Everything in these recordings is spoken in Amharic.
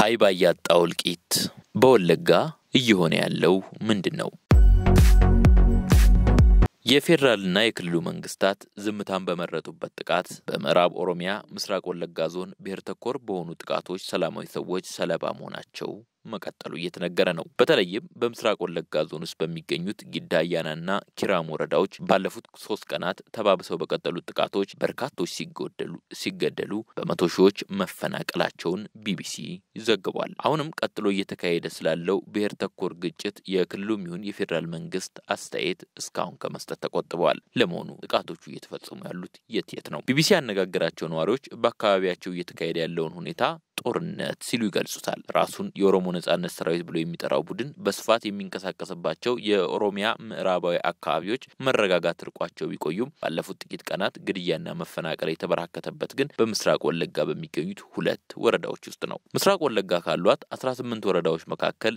ሀይባ ያጣው እልቂት በወለጋ እየሆነ ያለው ምንድን ነው? የፌዴራልና የክልሉ መንግስታት ዝምታን በመረጡበት ጥቃት በምዕራብ ኦሮሚያ ምስራቅ ወለጋ ዞን ብሔር ተኮር በሆኑ ጥቃቶች ሰላማዊ ሰዎች ሰለባ መሆናቸው መቀጠሉ እየተነገረ ነው። በተለይም በምስራቅ ወለጋ ዞን ውስጥ በሚገኙት ጊዳ አያናና ኪራም ወረዳዎች ባለፉት ሶስት ቀናት ተባብሰው በቀጠሉት ጥቃቶች በርካቶች ሲገደሉ በመቶ ሺዎች መፈናቀላቸውን ቢቢሲ ይዘግቧል። አሁንም ቀጥሎ እየተካሄደ ስላለው ብሔር ተኮር ግጭት የክልሉም ይሁን የፌዴራል መንግስት አስተያየት እስካሁን ከመስጠት ተቆጥበዋል። ለመሆኑ ጥቃቶቹ እየተፈጸሙ ያሉት የት የት ነው? ቢቢሲ ያነጋገራቸው ነዋሪዎች በአካባቢያቸው እየተካሄደ ያለውን ሁኔታ ጦርነት ሲሉ ይገልጹታል። ራሱን የኦሮሞ ነጻነት ሰራዊት ብሎ የሚጠራው ቡድን በስፋት የሚንቀሳቀስባቸው የኦሮሚያ ምዕራባዊ አካባቢዎች መረጋጋት ርቋቸው ቢቆዩም ባለፉት ጥቂት ቀናት ግድያና መፈናቀል የተበራከተበት ግን በምስራቅ ወለጋ በሚገኙት ሁለት ወረዳዎች ውስጥ ነው። ምስራቅ ወለጋ ካሏት 18 ወረዳዎች መካከል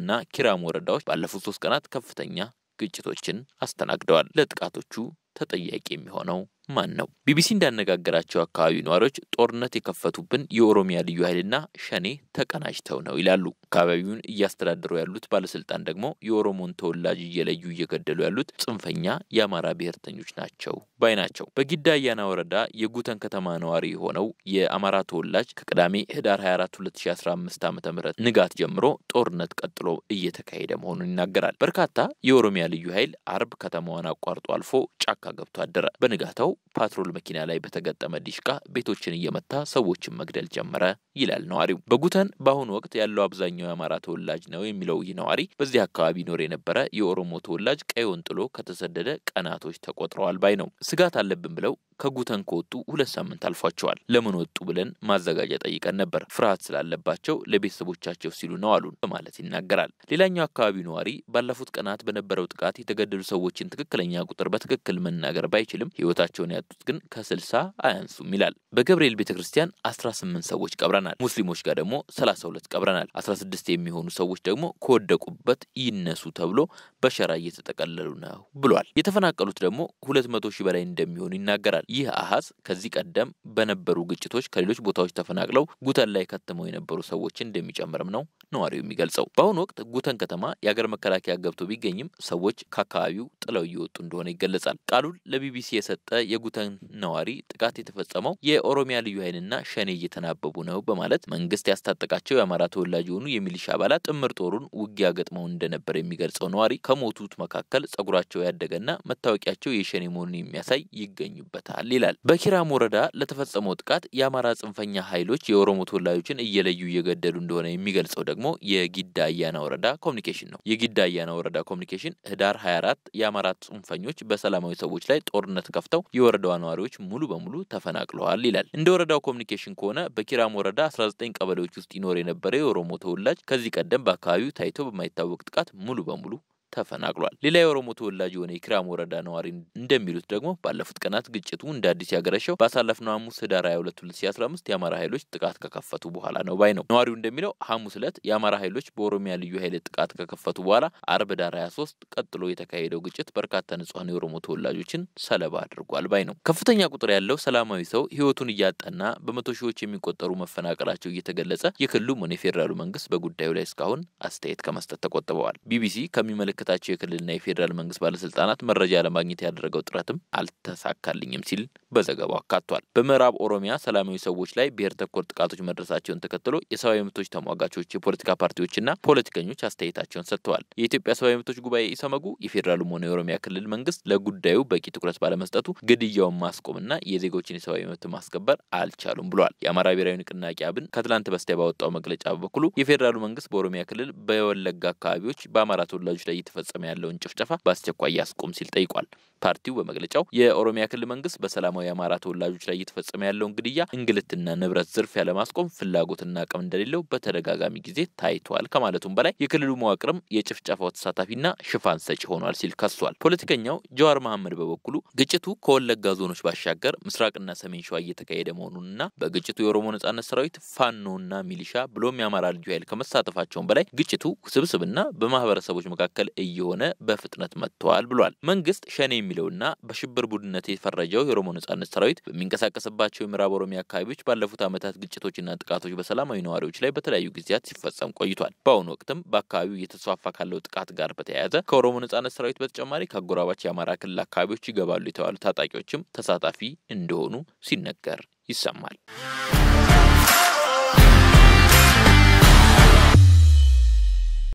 እና ኪራም ወረዳዎች ባለፉት ሶስት ቀናት ከፍተኛ ግጭቶችን አስተናግደዋል። ለጥቃቶቹ ተጠያቂ የሚሆነው ማን ነው? ቢቢሲ እንዳነጋገራቸው አካባቢው ነዋሪዎች ጦርነት የከፈቱብን የኦሮሚያ ልዩ ኃይልና ሸኔ ተቀናጅተው ነው ይላሉ። አካባቢውን እያስተዳደሩ ያሉት ባለስልጣን ደግሞ የኦሮሞን ተወላጅ እየለዩ እየገደሉ ያሉት ጽንፈኛ የአማራ ብሔርተኞች ናቸው ባይ ናቸው። በጊዳ አያና ወረዳ የጉተን ከተማ ነዋሪ የሆነው የአማራ ተወላጅ ከቅዳሜ ህዳር 24 2015 ዓ ም ንጋት ጀምሮ ጦርነት ቀጥሎ እየተካሄደ መሆኑን ይናገራል። በርካታ የኦሮሚያ ልዩ ኃይል አርብ ከተማዋን አቋርጦ አልፎ ጫካ ገብቶ አደረ። በንጋታው ፓትሮል መኪና ላይ በተገጠመ ዲሽቃ ቤቶችን እየመታ ሰዎችን መግደል ጀመረ ይላል ነዋሪው። በጉተን በአሁኑ ወቅት ያለው አብዛኛው አብዛኛው የአማራ ተወላጅ ነው የሚለው ይህ ነዋሪ በዚህ አካባቢ ይኖር የነበረ የኦሮሞ ተወላጅ ቀዮን ጥሎ ከተሰደደ ቀናቶች ተቆጥረዋል ባይ ነው። ስጋት አለብን ብለው ከጉተን ከወጡ ሁለት ሳምንት አልፏቸዋል። ለምን ወጡ ብለን ማዘጋጃ ጠይቀን ነበር። ፍርሃት ስላለባቸው ለቤተሰቦቻቸው ሲሉ ነው አሉን በማለት ይናገራል። ሌላኛው አካባቢ ነዋሪ ባለፉት ቀናት በነበረው ጥቃት የተገደሉ ሰዎችን ትክክለኛ ቁጥር በትክክል መናገር ባይችልም ህይወታቸውን ያጡት ግን ከስልሳ አያንሱም ይላል። በገብርኤል ቤተ ክርስቲያን 18 ሰዎች ቀብረናል። ሙስሊሞች ጋር ደግሞ 32 ቀብረናል። 16 የሚሆኑ ሰዎች ደግሞ ከወደቁበት ይነሱ ተብሎ በሸራ እየተጠቀለሉ ነው ብሏል። የተፈናቀሉት ደግሞ 200 ሺህ በላይ እንደሚሆኑ ይናገራል። ይገኛል። ይህ አሀዝ ከዚህ ቀደም በነበሩ ግጭቶች ከሌሎች ቦታዎች ተፈናቅለው ጉተን ላይ ከትመው የነበሩ ሰዎችን እንደሚጨምርም ነው ነዋሪው የሚገልጸው። በአሁኑ ወቅት ጉተን ከተማ የአገር መከላከያ ገብቶ ቢገኝም ሰዎች ከአካባቢው ጥለው እየወጡ እንደሆነ ይገለጻል። ቃሉን ለቢቢሲ የሰጠ የጉተን ነዋሪ ጥቃት የተፈጸመው የኦሮሚያ ልዩ ኃይልና ሸኔ እየተናበቡ ነው በማለት መንግስት ያስታጠቃቸው የአማራ ተወላጅ የሆኑ የሚሊሻ አባላት ጥምር ጦሩን ውጊያ ገጥመው እንደነበር የሚገልጸው ነዋሪ ከሞቱት መካከል ጸጉራቸው ያደገና መታወቂያቸው የሸኔ መሆኑን የሚያሳይ ይገኙበታል። ይመለከታል ይላል። በኪራም ወረዳ ለተፈጸመው ጥቃት የአማራ ጽንፈኛ ኃይሎች የኦሮሞ ተወላጆችን እየለዩ እየገደሉ እንደሆነ የሚገልጸው ደግሞ የጊዳ አያና ወረዳ ኮሚኒኬሽን ነው። የጊዳ አያና ወረዳ ኮሚኒኬሽን ህዳር 24 የአማራ ጽንፈኞች በሰላማዊ ሰዎች ላይ ጦርነት ከፍተው የወረዳዋ ነዋሪዎች ሙሉ በሙሉ ተፈናቅለዋል ይላል። እንደ ወረዳው ኮሚኒኬሽን ከሆነ በኪራም ወረዳ 19 ቀበሌዎች ውስጥ ይኖር የነበረ የኦሮሞ ተወላጅ ከዚህ ቀደም በአካባቢው ታይቶ በማይታወቅ ጥቃት ሙሉ በሙሉ ተፈናቅሏል። ሌላ የኦሮሞ ተወላጅ የሆነ የኪራም ወረዳ ነዋሪ እንደሚሉት ደግሞ ባለፉት ቀናት ግጭቱ እንደ አዲስ ያገረሸው ባሳለፍነው ሐሙስ ህዳር 22 2015 የአማራ ኃይሎች ጥቃት ከከፈቱ በኋላ ነው ባይ ነው። ነዋሪው እንደሚለው ሐሙስ ዕለት የአማራ ኃይሎች በኦሮሚያ ልዩ ኃይል ጥቃት ከከፈቱ በኋላ አርብ ዳር 23 ቀጥሎ የተካሄደው ግጭት በርካታ ንጹሐን የኦሮሞ ተወላጆችን ሰለባ አድርጓል ባይ ነው። ከፍተኛ ቁጥር ያለው ሰላማዊ ሰው ህይወቱን እያጠና በመቶ ሺዎች የሚቆጠሩ መፈናቀላቸው እየተገለጸ የክልሉም ሆነ የፌዴራሉ መንግስት በጉዳዩ ላይ እስካሁን አስተያየት ከመስጠት ተቆጥበዋል። ቢቢሲ ከሚመለከ የሚመለከታቸው የክልልና የፌዴራል መንግስት ባለስልጣናት መረጃ ለማግኘት ያደረገው ጥረትም አልተሳካልኝም ሲል በዘገባው አካቷል። በምዕራብ ኦሮሚያ ሰላማዊ ሰዎች ላይ ብሔር ተኮር ጥቃቶች መድረሳቸውን ተከትሎ የሰብአዊ መብቶች ተሟጋቾች፣ የፖለቲካ ፓርቲዎችና ፖለቲከኞች አስተያየታቸውን ሰጥተዋል። የኢትዮጵያ ሰብአዊ መብቶች ጉባኤ ኢሰመጉ የፌዴራሉም ሆነ የኦሮሚያ ክልል መንግስት ለጉዳዩ በቂ ትኩረት ባለመስጠቱ ግድያውን ማስቆምና የዜጎችን የሰብአዊ መብት ማስከበር አልቻሉም ብሏል። የአማራ ብሔራዊ ንቅናቄ አብን ከትላንት በስቲያ ባወጣው መግለጫ በበኩሉ የፌዴራሉ መንግስት በኦሮሚያ ክልል በወለጋ አካባቢዎች በአማራ ተወላጆች ላይ እየተፈጸመ ያለውን ጭፍጨፋ በአስቸኳይ ያስቆም ሲል ጠይቋል። ፓርቲው በመግለጫው የኦሮሚያ ክልል መንግስት በሰላማዊ አማራ ተወላጆች ላይ እየተፈጸመ ያለውን ግድያ፣ እንግልትና ንብረት ዝርፊያ ለማስቆም ፍላጎትና አቅም እንደሌለው በተደጋጋሚ ጊዜ ታይቷል ከማለቱም በላይ የክልሉ መዋቅርም የጭፍጨፋው ተሳታፊና ሽፋን ሰጪ ሆኗል ሲል ከሷል። ፖለቲከኛው ጀዋር መሐመድ በበኩሉ ግጭቱ ከወለጋ ዞኖች ባሻገር ምስራቅና ሰሜን ሸዋ እየተካሄደ መሆኑንና በግጭቱ የኦሮሞ ነጻነት ሰራዊት ፋኖና ሚሊሻ ብሎም የአማራ ልዩ ኃይል ከመሳተፋቸውም በላይ ግጭቱ ስብስብና በማህበረሰቦች መካከል እየሆነ በፍጥነት መጥተዋል ብሏል። መንግስት ሸኔ የሚለውና በሽብር ቡድንነት የፈረጀው የኦሮሞ ነጻነት ሰራዊት በሚንቀሳቀስባቸው የምዕራብ ኦሮሚያ አካባቢዎች ባለፉት ዓመታት ግጭቶችና ጥቃቶች በሰላማዊ ነዋሪዎች ላይ በተለያዩ ጊዜያት ሲፈጸም ቆይቷል። በአሁኑ ወቅትም በአካባቢው እየተስፋፋ ካለው ጥቃት ጋር በተያያዘ ከኦሮሞ ነጻነት ሰራዊት በተጨማሪ ከአጎራባች የአማራ ክልል አካባቢዎች ይገባሉ የተባሉ ታጣቂዎችም ተሳታፊ እንደሆኑ ሲነገር ይሰማል።